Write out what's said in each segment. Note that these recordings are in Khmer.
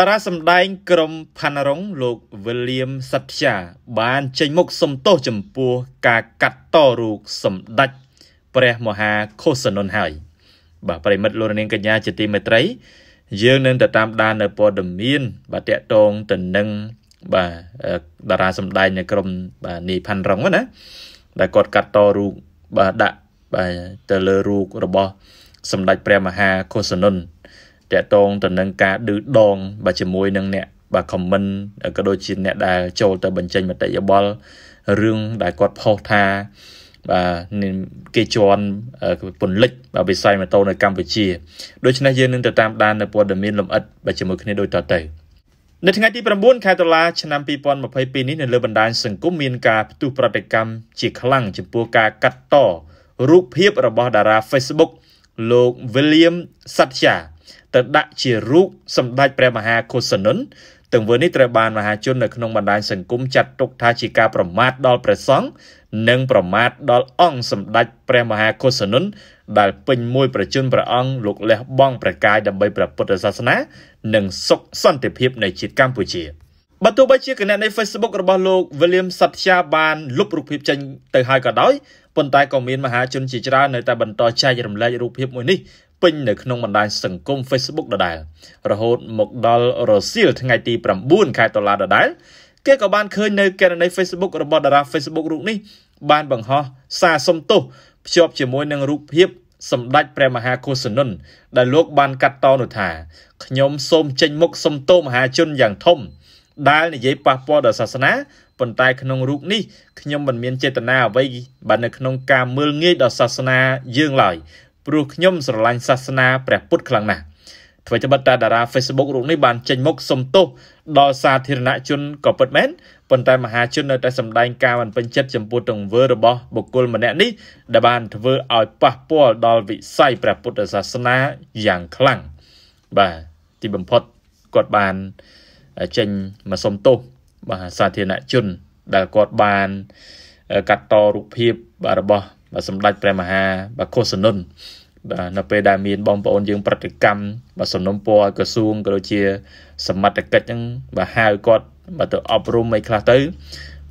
តារាសម្ដែងក្រុមផាណារុងលោកវិលៀមសត្យាបានចេញមុខសំទោសចំពោះការកាត់តរូបសម្ដេចព្រះមហាខុសនុនហើយបាទប្រិមិត្តលោកនាងកញ្ញាជាទីមេត្រីយើងនឹងទៅតាមដាននៅព័ត៌មានបាទតកតងទៅនឹងបាទតារាសម្ដែងនៅក្រុមបាទនីផាន់រុងណា ដែលគាត់កាត់តរូបបាទដាក់បាទទៅលើរូបរបស់សម្ដេចព្រះមហាខុសនុនតកតងទៅនឹងការឌឺដងបាទជាមួយនឹងអ្នកបាទ comment ក៏ដូចជាអ្នកដែលចូលទៅបញ្ចេញមតិយោបល់រឿងដែលគាត់ផុសថាបាទគេជន់ពន្លិចបាទវិស័យម៉ូតូនៅកម្ពុជា ដូច្នេះយើងនឹងទៅតាមដាននៅព័ត៌មានលម្អិតបាទជាមួយគ្នាដូចតទៅនៅថ្ងៃទី9ខែតុលាឆ្នាំ2022នេះនៅលើបណ្ដាញសង្គមមានការផ្ទុះប្រតិកម្មជា ខ្លាំងចំពោះការកាត់តរូបភាពរបស់តារា Facebook លោក William Satya ទៅដាក់ជារូបសម្ដេចព្រះមហាឃុសនុនទង្វើនេះត្រូវបានមហាជននៅក្នុងបណ្ដាញសង្គមចាត់ទុកថាជាការប្រមាថដល់ព្រះសង្ឃនិង ប្រមាថដល់អង្គសម្ដេចព្រះមហាឃុសនុនដែលពេញមួយប្រជញ្ញព្រះអង្គលោកលះបង់ប្រកាយដើម្បីព្រះពុទ្ធសាសនា និងសុខសន្តិភាពនៃជាតិកម្ពុជាបើទោះបីជាគណនី Facebook របស់លោក William Satya បានលុបរូបភាពចេញទៅហើយក៏ដោយប៉ុន្តែក៏មានមហាជនជាច្រើននៅតែបន្តចែករំលែករូបភាពមួយនេះពេញនៅក្នុងបណ្ដាញសង្គម Facebook ដដែលរហូត មកដល់រសៀលថ្ងៃទី9ខែតុលាដដែលគេក៏បានឃើញនៅករណី Facebook របស់តារា Facebook រូបនេះបានបង្ហោះសារសុំទោសភ្ជាប់ជាមួយនឹងរូបភាព សម្ដេចព្រះមហាឃោសនុនដែលលោកបានកាត់តនោះថាខ្ញុំសូមចេញមុខសុំទោសមហាជនយ៉ាងធំដែលនិយាយប៉ះពាល់ដល់សាសនាប៉ុន្តែក្នុងរូបនេះខ្ញុំមិនមានចេតនាអ្វីបើនៅក្នុងការមើលងាយដល់សាសនាយើងឡើយព្រោះខ្ញុំស្រឡាញ់សាសនាព្រះពុទ្ធខ្លាំងណាស់អ្វីត្បិតតាតារា Facebook រូបនេះបានចេញមុខសុំទោសដល់សាធារណជនក៏ពិតមែនប៉ុន្តែមហាជននៅតែសម្ដែងការមិនពេញចិត្ត ចំពោះទង្វើរបស់បុគ្គលម្នាក់នេះដែលបានធ្វើឲ្យប៉ះពាល់ដល់វិស័យព្រះពុទ្ធសាសនាយ៉ាងខ្លាំងបាទទីបំផុតគាត់បានចេញមកសុំទោសបាទសាធារណជន ដែលគាត់បានកាត់តរូបភាពរបស់បាទសម្ដេចព្រះមហាបាទខុសនុនបាទនៅពេលដែលមានបងប្អូនយើងប្រតិកម្មបាទសំណុំពរឲ្យក្រសួងក៏ដូចជា សមត្ថកិច្ចហ្នឹងបាទហៅគាត់បាទទៅអប់រំឲ្យខ្លះទៅ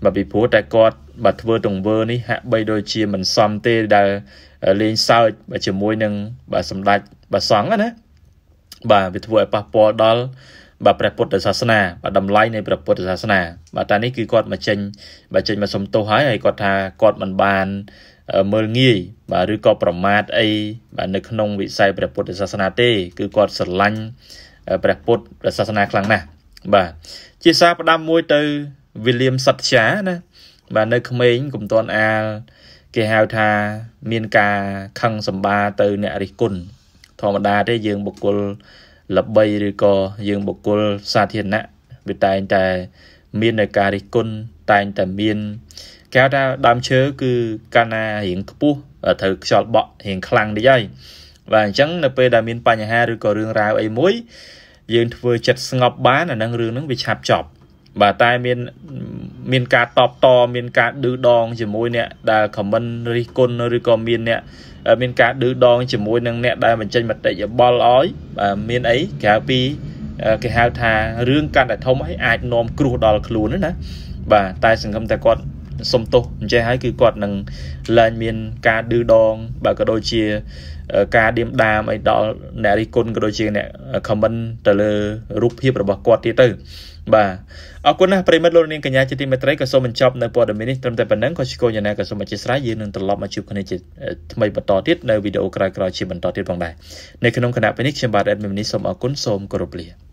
បាទពីព្រោះតែគាត់បាទធ្វើទង្វើ នេះហាក់បីដូចជាមិនសមទេដែលលេងសើចបាទជាមួយនឹងបាទសម្ដេចបាទសង្ឃណាបាទវាធ្វើឲ្យប៉ះពាល់ដល់បាទព្រះពុទ្ធសាសនា បាទតម្លៃនៃព្រះពុទ្ធសាសនាបាទតានេះគឺគាត់មកចេញបាទចេញមកសុំទោសហើយហើយគាត់ថាគាត់មិនបានមើលងាយបាទឬក៏ប្រមាថអីបាទនៅក្នុងវិស័យព្រះពុទ្ធសាសនាទេគឺគាត់ស្រឡាញ់ព្រះពុទ្ធសាសនាខ្លាំងណាស់បាទជាសារផ្ដាំមួយទៅ វិលៀមសត្យាណា បាទនៅក្មេងកុំតន់អាល គេហៅថាមានការខឹងសម្បាទៅ អ្នករិះគន់ធម្មតាទេយើងបុគ្គលល្បីឬក៏យើង បុគ្គលសាធារណៈវាតែងតែមាននៃការរិះគន់តែងតែមានកែថាដើមឈើគឺកាលណារៀងខ្ពស់ត្រូវខ្យល់បក់រៀងខ្លាំងតិចហើយបាទអញ្ចឹងនៅពេលដែលមានបញ្ហាឬក៏រឿងរ៉ាវអីមួយយើងធ្វើចិត្តស្ងប់បានអានឹងរឿងហ្នឹងវាឆាប់ចប់បាទតែមានមានការតបតមានការឌឺដងជាមួយអ្នកដែលខមមិនរិះគន់ឬក៏មានអ្នកមានការឌឺដងជាមួយនឹងអ្នកដែលបញ្ចេញមតិយោបល់ឲ្យបាទមានអីក្រៅពីគេហៅថារឿងកាន់តែធំអីអាចនាំគ្រោះដល់ខ្លួនណាបាទតែសង្ឃឹមតែគាត់សុំទោសអញ្ចឹងហើយគឺគាត់នឹងឡើងមានការឌឺដងបើក៏ដូចជាការឌៀមដាមអីដល់អ្នករិះគន់ក៏ដូចជាអ្នក comment ទៅលើរូបភាពរបស់គាត់ទៀតទៅបាទអរគុណណាស់ប្រិមិត្តលោកនាងកញ្ញាជាទីមេត្រីក៏សូមបញ្ចប់នៅព័ត៌មាននេះត្រឹមតែប៉ុណ្ណឹងក៏ស្គរយ៉ាងណាក៏សូមអធិស្ឋានយើងនឹងត្រឡប់មកជួបគ្នាជាថ្មីបន្តទៀតនៅវីដេអូក្រោយៗជាបន្តទៀតផងដែរនៅក្នុងគណៈពេលនេះខ្ញុំបាទអេដមីននេះសូមអរគុណសូមគោរពលា